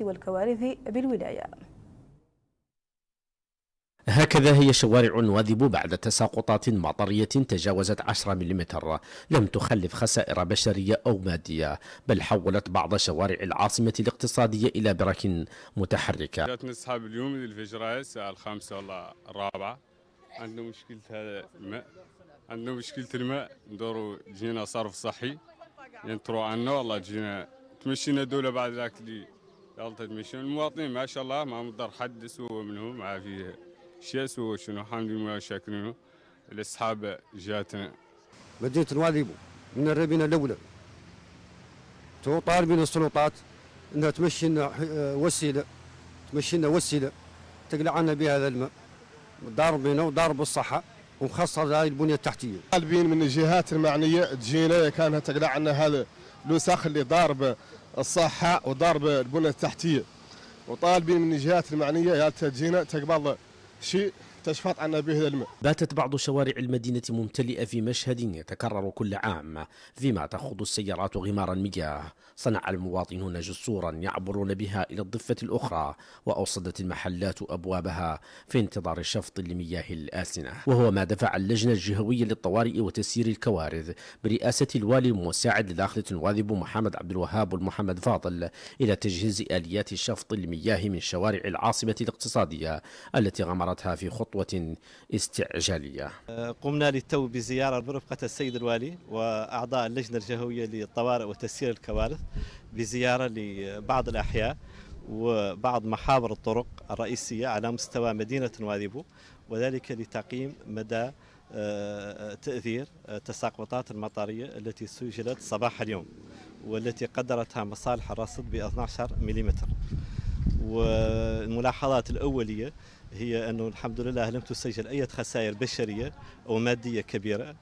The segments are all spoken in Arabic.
والكوارث بالولاية هكذا هي شوارع نواذب بعد تساقطات مطرية تجاوزت 10 ملم لم تخلف خسائر بشرية أو مادية بل حولت بعض شوارع العاصمة الاقتصادية إلى برك متحركة جاتنا أصحاب اليوم الفجر الساعة الخامسة ولا الرابعة عندنا مشكلة هذا الماء عندنا مشكلة الماء ندوروا جينا صرف صحي ينطروا عنا والله جينا تمشينا دولة بعد ذاك اللي غلطة مشون المواطنين ما شاء الله ما مضر حد سوى منهم ما في شيء سوى شنو حمد لله شاكرينه الاصحاب جاتنا مدينة الوادي من الربينا الأولى تو طالبين السلطات انها تمشي لنا آه، وسيله تمشي لنا وسيله تقلع عنا بهذا الماء دار بنا ودار بالصحه ومخصص هذه البنيه التحتيه. طالبين من الجهات المعنيه تجينا كانها تقلع عنا هذا الوساخ اللي ضارب الصحة وضرب البنى التحتية وطالبين من الجهات المعنية يا تجينا تقبل شيء تشفط عنا به الماء باتت بعض شوارع المدينة ممتلئة في مشهد يتكرر كل عام فيما تخوض السيارات غمار المياه صنع المواطنون جسورا يعبرون بها إلى الضفة الأخرى وأوصدت المحلات أبوابها في انتظار شفط لمياه الآسنة وهو ما دفع اللجنة الجهوية للطوارئ وتسيير الكوارث برئاسة الوالي المساعد لداخلة الواذب محمد عبد الوهاب والمحمد فاضل إلى تجهيز آليات شفط المياه من شوارع العاصمة الاقتصادية التي غمرتها في خط خطوة استعجالية قمنا للتو بزيارة برفقة السيد الوالي وأعضاء اللجنة الجهوية للطوارئ وتسيير الكوارث بزيارة لبعض الأحياء وبعض محاور الطرق الرئيسية على مستوى مدينة وادي وذلك لتقييم مدى آه، تأثير التساقطات آه، المطارية التي سجلت صباح اليوم والتي قدرتها مصالح الرصد ب 12 ملم والملاحظات الأولية هي أنه الحمد لله لم تسجل أي خسائر بشرية أو مادية كبيرة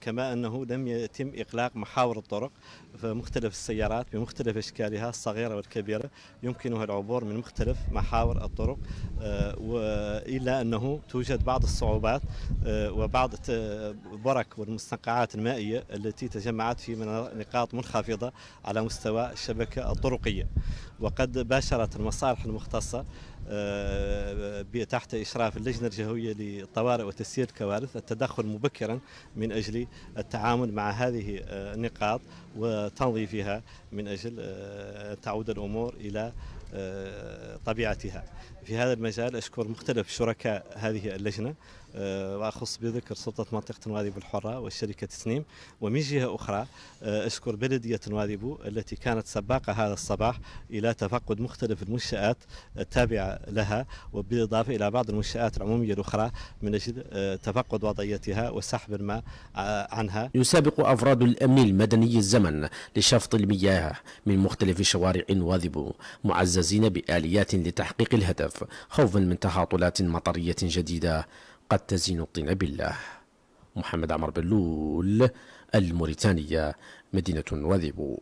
كما أنه لم يتم إغلاق محاور الطرق فمختلف السيارات بمختلف أشكالها الصغيرة والكبيرة يمكنها العبور من مختلف محاور الطرق آه، إلا أنه توجد بعض الصعوبات آه، وبعض البرك والمستنقعات المائية التي تجمعت في نقاط منخفضة على مستوى الشبكة الطرقية وقد باشرت المصالح المختصة آه، تحت إشراف اللجنة الجهوية للطوارئ وتسيير الكوارث التدخل مبكرا من أجل التعامل مع هذه آه، النقاط وتنظيفها من أجل آه، تعود الأمور إلى آه، طبيعتها في هذا المجال أشكر مختلف شركاء هذه اللجنة واخص آه، بذكر سلطه منطقه نواذيبو الحره والشركه تسنيم ومن جهه اخرى آه، اشكر بلديه نواذيبو التي كانت سباقه هذا الصباح الى تفقد مختلف المنشات التابعه لها وبالاضافه الى بعض المنشات العموميه الاخرى من اجل آه، تفقد وضعيتها وسحب الماء عنها. يسابق افراد الامن المدني الزمن لشفط المياه من مختلف شوارع نواذبو معززين باليات لتحقيق الهدف خوفا من تهاطلات مطريه جديده قد تزين الطين بالله محمد عمر بلول الموريتانية مدينة وذيبو